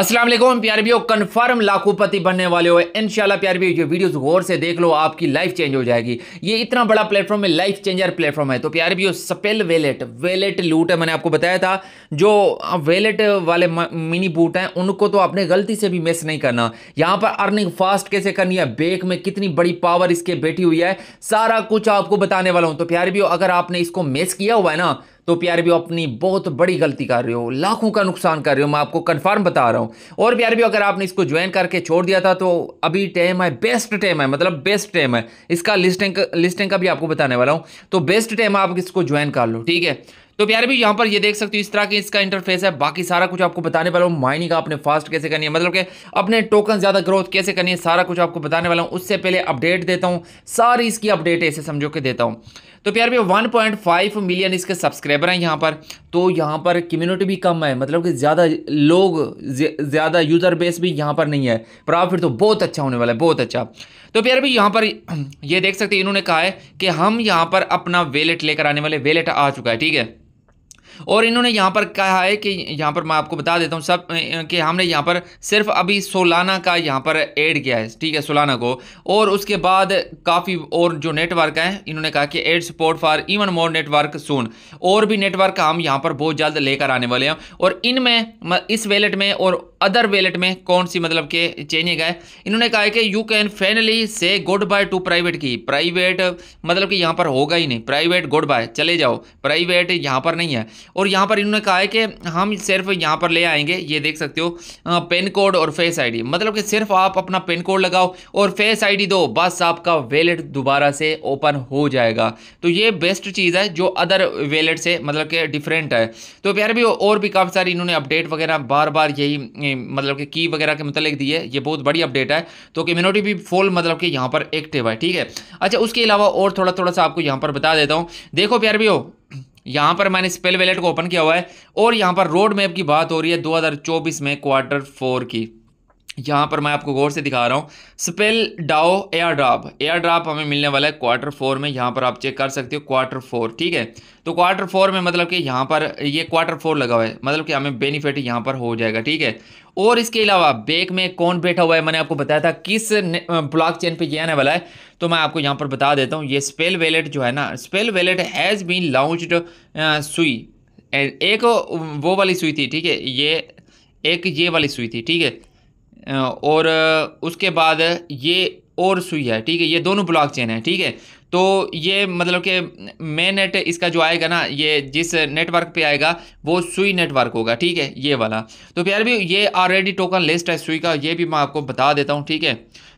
असलम प्यारे भी कन्फर्म लाखोपति बनने वाले हो इनशाला प्यारे भी ये वीडियोस गौर से देख लो आपकी लाइफ चेंज हो जाएगी ये इतना बड़ा प्लेटफॉर्म है लाइफ चेंजर प्लेटफॉर्म है तो प्यारे भी सपेल वेलेट वेलेट लूट है मैंने आपको बताया था जो वेलेट वाले मिनी बूट हैं उनको तो आपने गलती से भी मिस नहीं करना यहाँ पर अर्निंग फास्ट कैसे करनी है बेक में कितनी बड़ी पावर इसके बैठी हुई है सारा कुछ आपको बताने वाला हूँ तो प्यारे भी अगर आपने इसको मिस किया हुआ है ना तो प्यारे भी अपनी बहुत बड़ी गलती कर रहे हो लाखों का नुकसान कर रहे हो मैं आपको कन्फर्म बता रहा हूँ और प्यारे भी अगर आपने इसको ज्वाइन करके छोड़ दिया था तो अभी टाइम है बेस्ट टाइम है मतलब बेस्ट टाइम है इसका लिस्टिंग लिस्टिंग का भी आपको बताने वाला हूँ तो बेस्ट टाइम आप इसको ज्वाइन कर लो ठीक है तो प्यारे भी यहाँ पर ये देख सकते हो इस तरह के इसका इंटरफेस है बाकी सारा कुछ आपको बताने वाला हूँ माइनिंग आपने फास्ट कैसे करनी है मतलब कि अपने टोकन ज़्यादा ग्रोथ कैसे करनी है सारा कुछ आपको बताने वाला हूँ उससे पहले अपडेट देता हूँ सारी इसकी अपडेट ऐसे समझो के देता हूँ तो प्यार भैया वन पॉइंट फाइव मिलियन इसके सब्सक्राइबर हैं यहाँ पर तो यहाँ पर कम्युनिटी भी कम है मतलब कि ज़्यादा लोग ज़्यादा यूज़र बेस भी यहाँ पर नहीं है प्रॉफिट तो बहुत अच्छा होने वाला है बहुत अच्छा तो प्यार भैया यहाँ पर ये देख सकते हैं इन्होंने कहा है कि हम यहाँ पर अपना वेलेट लेकर आने वाले वेलेट आ चुका है ठीक है और इन्होंने यहाँ पर कहा है कि यहाँ पर मैं आपको बता देता हूँ सब कि हमने यहाँ पर सिर्फ अभी सोलाना का यहाँ पर ऐड किया है ठीक है सोलाना को और उसके बाद काफ़ी और जो नेटवर्क हैं इन्होंने कहा कि add support for even more network zone और भी नेटवर्क हम यहाँ पर बहुत जल्द लेकर आने वाले हैं और इनमें इस वेलेट में और अदर वेलेट में कौन सी मतलब के चेंजिंग है इन्होंने कहा है कि you can finally say goodbye to private की प्राइवेट मतलब कि यहाँ पर होगा ही नहीं प्राइवेट गुड बाय चले जाओ प्राइवेट यहाँ पर नहीं है और यहाँ पर इन्होंने कहा है कि हम सिर्फ यहाँ पर ले आएंगे ये देख सकते हो पेन कोड और फेस आईडी मतलब कि सिर्फ आप अपना पेन कोड लगाओ और फेस आईडी दो बस आपका वैलेट दोबारा से ओपन हो जाएगा तो ये बेस्ट चीज़ है जो अदर वैलेट से मतलब कि डिफरेंट है तो प्यारे भी और भी काफ़ी सारी इन्होंने अपडेट वगैरह बार बार यही मतलब कि की वगैरह के मतलब दिए ये बहुत बड़ी अपडेट है तो कम्यूनिटी भी फुल मतलब कि यहाँ पर एक्टिव है ठीक है अच्छा उसके अलावा और थोड़ा थोड़ा सा आपको यहाँ पर बता देता हूँ देखो प्यार भी हो यहाँ पर मैंने स्पेल वेलेट को ओपन किया हुआ है और यहाँ पर रोड मैप की बात हो रही है 2024 में क्वार्टर फोर की यहाँ पर मैं आपको गौर से दिखा रहा हूँ स्पेल डाओ एयर ड्राप एयर ड्राप हमें मिलने वाला है क्वार्टर फोर में यहाँ पर आप चेक कर सकते हो क्वार्टर फोर ठीक है तो क्वार्टर फोर में मतलब कि यहाँ पर ये क्वार्टर फोर लगा हुआ है मतलब कि हमें बेनिफिट यहाँ पर हो जाएगा ठीक है और इसके अलावा बैक में कौन बैठा हुआ है मैंने आपको बताया था किस ब्लॉक चेन पर आने वाला है तो मैं आपको यहाँ पर बता देता हूँ ये स्पेल वैलेट जो है ना spell wallet has been launched सुई एक वो वाली सुई थी ठीक है ये एक ये वाली सुई थी ठीक है और उसके बाद ये और सुई है ठीक है ये दोनों ब्लॉक चेन है ठीक है तो ये मतलब कि मेन नेट इसका जो आएगा ना ये जिस नेटवर्क पे आएगा वो सुई नेटवर्क होगा ठीक है ये वाला तो प्यार भी ये ऑलरेडी टोकन लिस्ट है सुई का ये भी मैं आपको बता देता हूँ ठीक है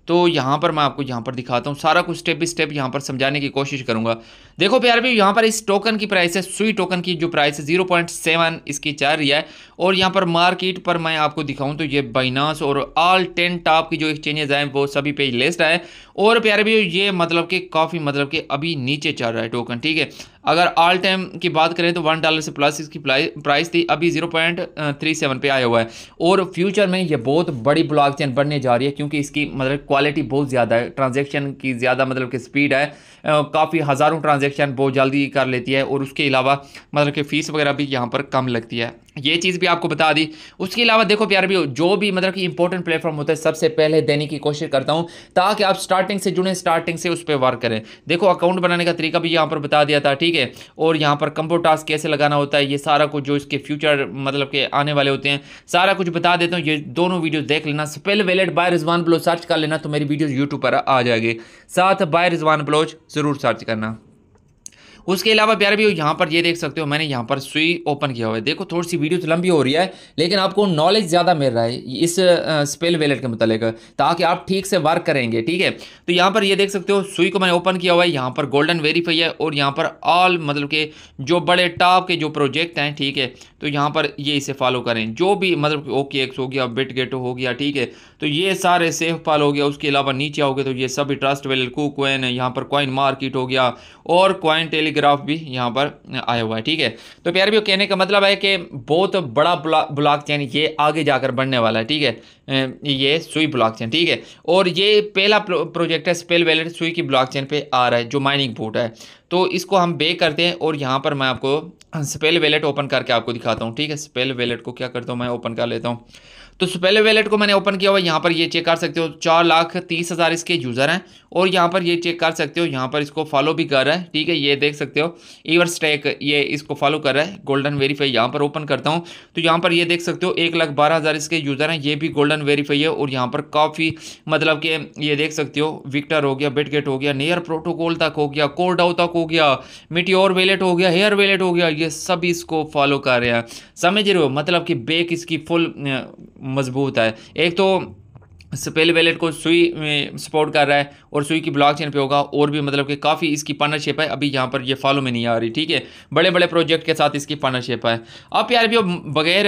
तो यहाँ पर मैं आपको यहाँ पर दिखाता हूँ सारा कुछ स्टेप बाई स्टेप यहाँ पर समझाने की कोशिश करूँगा देखो प्यार भी यहाँ पर इस टोकन की प्राइस है सुई टोकन की जो प्राइस है जीरो पॉइंट सेवन इसकी चल रही है और यहाँ पर मार्केट पर मैं आपको दिखाऊँ तो ये बाइनास और ऑल टेन टॉप की जो एक्सचेंजेस हैं वो सभी पे लिस्ट आए और प्यार भी ये मतलब कि काफ़ी मतलब मतलब कि अभी नीचे चल रहा है टोकन ठीक है अगर ऑल टाइम की बात करें तो वन डॉलर से प्लस इसकी प्राइस थी अभी ज़ीरो पॉइंट थ्री सेवन पर आया हुआ है और फ्यूचर में ये बहुत बड़ी ब्लॉक चेन बनने जा रही है क्योंकि इसकी मतलब क्वालिटी बहुत ज़्यादा है ट्रांजेक्शन की ज़्यादा मतलब कि स्पीड है काफ़ी हज़ारों ट्रांजेक्शन बहुत जल्दी कर लेती है और उसके अलावा मतलब कि फ़ीस वगैरह भी यहाँ पर कम लगती है ये चीज़ भी आपको बता दी उसके अलावा देखो प्यार भी जो भी मतलब कि इंपॉर्टेंट प्लेटफॉर्म होता है सबसे पहले देने की कोशिश करता हूँ ताकि आप स्टार्टिंग से जुड़ें स्टार्टिंग से उस पर वर्क करें देखो अकाउंट बनाने का तरीका भी यहाँ पर बता दिया था ठीक ठीक है और यहाँ पर कंबो टास्क कैसे लगाना होता है ये सारा कुछ जो इसके फ्यूचर मतलब के आने वाले होते हैं सारा कुछ बता देता हूँ ये दोनों वीडियो देख लेना spell wallet by Rizwan Baloch search कर लेना तो मेरी वीडियो यूट्यूब पर आ जाएगी साथ बाय रिजवान बलोच ज़रूर सर्च करना उसके अलावा प्यारे भी यहाँ पर ये देख सकते हो मैंने यहाँ पर सुई ओपन किया हुआ है देखो थोड़ी सी वीडियो तो लंबी हो रही है लेकिन आपको नॉलेज ज़्यादा मिल रहा है इस स्पेल वेलेट के मतलब ताकि आप ठीक से वर्क करेंगे ठीक है तो यहाँ पर ये देख सकते हो सुई को मैंने ओपन किया हुआ है यहाँ पर गोल्डन वेरीफाई है और यहाँ पर ऑल मतलब के जो बड़े टॉप के जो प्रोजेक्ट हैं ठीक है तो यहाँ पर ये इसे फॉलो करें जो भी मतलब ओके एक्स हो गया बिट गेट हो गया ठीक है तो ये सारे सेफ पाल हो गया उसके अलावा नीचे आओगे तो ये सभी ट्रस्ट वेलेट वेल कुक यहाँ पर कॉइन मार्केट हो गया और कॉइन टेली ग्राफ भी यहाँ पर आया हुआ है ठीक है तो प्यार भी कहने का मतलब है कि बहुत बड़ा ब्लॉक चैन ये आगे जाकर बढ़ने वाला है ठीक है ये सुई ब्लॉक चैन ठीक है और ये पहला प्रोजेक्ट है स्पेल वैलेट सुई की ब्लॉक चैन पर आ रहा है जो माइनिंग बोट है तो इसको हम बे करते हैं और यहाँ पर मैं आपको स्पेल वैलेट ओपन करके आपको दिखाता हूँ ठीक है स्पेल वैलेट को क्या करता हूँ मैं ओपन कर लेता हूँ तो पहले वैलेट को मैंने ओपन किया हुआ यहाँ पर ये चेक कर सकते हो चार लाख तीस हज़ार इसके यूज़र हैं और यहाँ पर ये चेक कर सकते हो यहाँ पर इसको फॉलो भी कर रहा है ठीक है ये देख सकते हो ईवर स्टैक ये इसको फॉलो कर रहा है गोल्डन वेरीफाई यहाँ पर ओपन करता हूँ तो यहाँ पर ये देख सकते हो एक लाख बारह हज़ार इसके यूज़र हैं ये भी गोल्डन वेरीफाई है और यहाँ पर काफ़ी मतलब कि ये देख सकते हो विक्टर हो गया बिटगेट हो गया नियर प्रोटोकॉल तक हो गया कोरडाउ तक हो गया मिट्योर वेलेट हो गया हेयर वेलेट हो गया ये सब इसको फॉलो कर रहे हैं समझ रहे हो मतलब कि बेक इसकी फुल मजबूत है एक तो स्पेल वैलेट को सुई सपोर्ट कर रहा है और सुई की ब्लॉक चेन पर होगा और भी मतलब कि काफ़ी इसकी पार्टनरशिप है अभी यहाँ पर ये फॉलो में नहीं आ रही ठीक है बड़े बड़े प्रोजेक्ट के साथ इसकी पार्टनरशिप है अब यार भी बगैर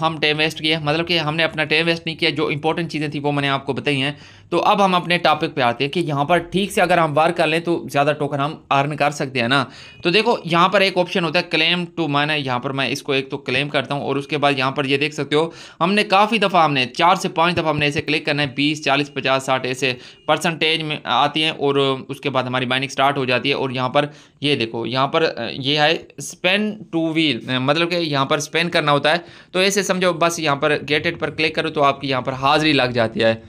हम टाइम वेस्ट किए मतलब कि हमने अपना टाइम वेस्ट नहीं किया जो इंपॉर्टेंट चीज़ें थी वो मैंने आपको बताई हैं तो अब हम अपने टॉपिक पे आते हैं कि यहाँ पर ठीक से अगर हम वार कर लें तो ज़्यादा टोकन हम अर्न कर सकते हैं ना तो देखो यहाँ पर एक ऑप्शन होता है क्लेम टू मैन यहाँ पर मैं इसको एक तो क्लेम करता हूँ और उसके बाद यहाँ पर ये देख सकते हो हमने काफ़ी दफ़ा हमने चार से पाँच दफ़ा हमने ऐसे क्लिक करना है बीस चालीस पचास साठ ऐसे परसेंटेज में आती हैं और उसके बाद हमारी माइनिंग स्टार्ट हो जाती है और यहाँ पर ये देखो यहाँ पर ये है स्पेन टू व्हील मतलब कि यहाँ पर स्पेन करना होता है तो ऐसे समझो बस यहाँ पर गेटेड पर क्लिक करो तो आपकी यहाँ पर हाजिरी लग जाती है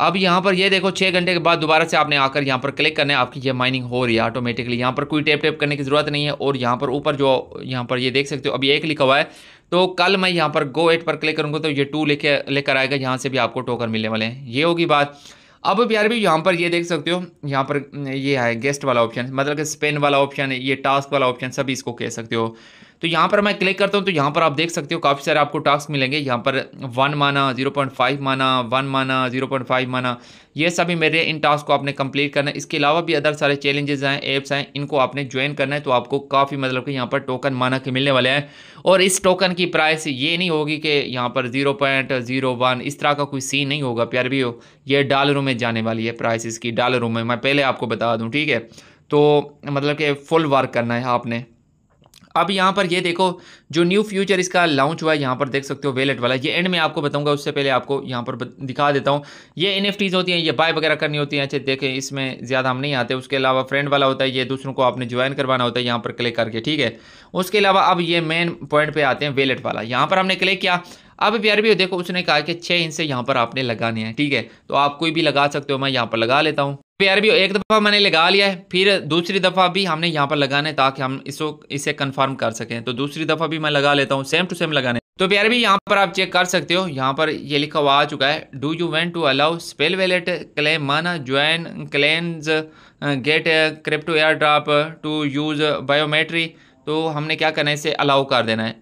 अब यहाँ पर ये देखो छः घंटे के बाद दोबारा से आपने आकर यहाँ पर क्लिक करना है आपकी ये माइनिंग हो रही है ऑटोमेटिकली यहाँ पर कोई टेप टेप करने की ज़रूरत नहीं है और यहाँ पर ऊपर जो यहाँ पर ये देख सकते हो अभी एक लिखा हुआ है तो कल मैं यहाँ पर गो एट पर क्लिक करूँगा तो ये टू लेके लेकर आएगा यहाँ से भी आपको टोकर मिलने वाले हैं ये होगी बात अब प्यार भी यहाँ पर ये देख सकते हो यहाँ पर ये है गेस्ट वाला ऑप्शन मतलब कि स्पेन वाला ऑप्शन ये टास्क वाला ऑप्शन सभी इसको कह सकते हो तो यहाँ पर मैं क्लिक करता हूँ तो यहाँ पर आप देख सकते हो काफ़ी सारे आपको टास्क मिलेंगे यहाँ पर वन माना जीरो पॉइंट फाइव माना वन माना जीरो पॉइंट फाइव माना ये सभी मेरे इन टास्क को आपने कंप्लीट करना है इसके अलावा भी अदर सारे चैलेंजेस हैं एप्स हैं इनको आपने ज्वाइन करना है तो आपको काफ़ी मतलब कि यहाँ पर टोकन माना के मिलने वाले हैं और इस टोकन की प्राइस ये नहीं होगी कि यहाँ पर जीरो पॉइंट जीरो वन इस तरह का कोई सीन नहीं होगा प्यार भी हो ये डालरों में जाने वाली है प्राइस इसकी डालरों में मैं पहले आपको बता दूँ ठीक है तो मतलब कि फुल वर्क करना है आपने अब यहाँ पर ये देखो जो न्यू फ्यूचर इसका लॉन्च हुआ है यहाँ पर देख सकते हो वेलेट वाला ये एंड में आपको बताऊंगा उससे पहले आपको यहाँ पर दिखा देता हूँ ये एन होती हैं ये बाय वगैरह करनी होती हैं अच्छे देखें इसमें ज़्यादा हम नहीं आते उसके अलावा फ्रेंड वाला होता है ये दूसरों को आपने ज्वाइन करवाना होता है यहाँ पर क्लिक करके ठीक है उसके अलावा अब ये मेन पॉइंट पर आते हैं वेलेट वाला यहाँ पर हमने क्लिक किया अब प्यार भी देखो उसने कहा कि छः इंच से यहाँ पर आपने लगाने हैं ठीक है तो आप कोई भी लगा सकते हो मैं यहाँ पर लगा लेता हूँ पेयर भी एक दफ़ा मैंने लगा लिया है फिर दूसरी दफ़ा भी हमने यहाँ पर लगाने ताकि हम इसको इसे कंफर्म कर सकें तो दूसरी दफ़ा भी मैं लगा लेता हूँ सेम टू सेम लगाने तो प्यार भी यहाँ पर आप चेक कर सकते हो यहाँ पर ये लिखा हुआ आ चुका है do you went to allow spell wallet claim माना join cleanse get crypto airdrop to use biometry तो हमने क्या करना है इसे अलाउ कर देना है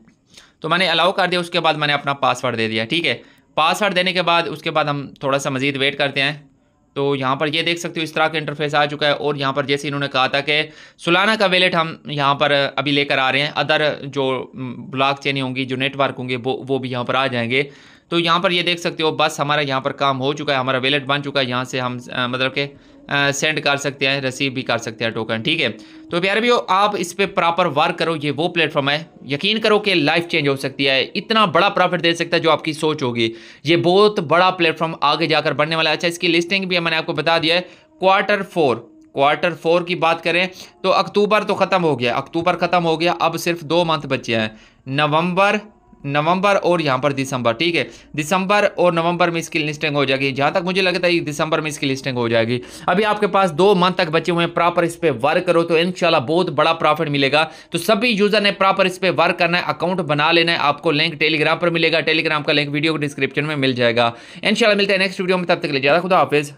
तो मैंने अलाउ कर दिया उसके बाद मैंने अपना पासवर्ड दे दिया ठीक है पासवर्ड देने के बाद उसके बाद हम थोड़ा सा मज़ीद वेट करते हैं तो यहाँ पर ये देख सकते हो इस तरह का इंटरफेस आ चुका है और यहाँ पर जैसे इन्होंने कहा था कि सुलाना का वेलेट हम यहाँ पर अभी लेकर आ रहे हैं अदर जो ब्लॉक चेन होंगी जो नेटवर्क होंगे वो वो भी यहाँ पर आ जाएंगे तो यहाँ पर ये देख सकते हो बस हमारा यहाँ पर काम हो चुका है हमारा वेलेट बन चुका है यहाँ से हम आ, मतलब के सेंड कर सकते हैं रिसीव भी कर सकते हैं टोकन ठीक है तो प्यारे भी हो आप इस पर प्रॉपर वर्क करो ये वो प्लेटफॉर्म है यकीन करो कि लाइफ चेंज हो सकती है इतना बड़ा प्रॉफिट दे सकता है जो आपकी सोच होगी ये बहुत बड़ा प्लेटफॉर्म आगे जाकर बढ़ने वाला है अच्छा इसकी लिस्टिंग भी मैंने आपको बता दिया है क्वार्टर फोर क्वार्टर फोर की बात करें तो अक्टूबर तो ख़त्म हो गया अक्टूबर ख़त्म हो गया अब सिर्फ दो मंथ बचे हैं नवंबर नवंबर और यहाँ पर दिसंबर ठीक है दिसंबर और नवंबर में इसकी लिस्टिंग हो जाएगी जहाँ तक मुझे लगता है दिसंबर में इसकी लिस्टिंग हो जाएगी अभी आपके पास दो मंथ तक बचे हुए हैं प्रॉपर इस पर वर्क करो तो इनशाला बहुत बड़ा प्रॉफिट मिलेगा तो सभी यूज़र ने प्रॉपर इस पर वर्क करना है अकाउंट बना लेना है आपको लिंक टेलीग्राम पर मिलेगा टेलीग्राम का लिंक वीडियो को डिस्क्रिप्शन में मिल जाएगा इनशाला मिलता है नेक्स्ट वीडियो में तब तक ले जाएगा खुदा हाफिज़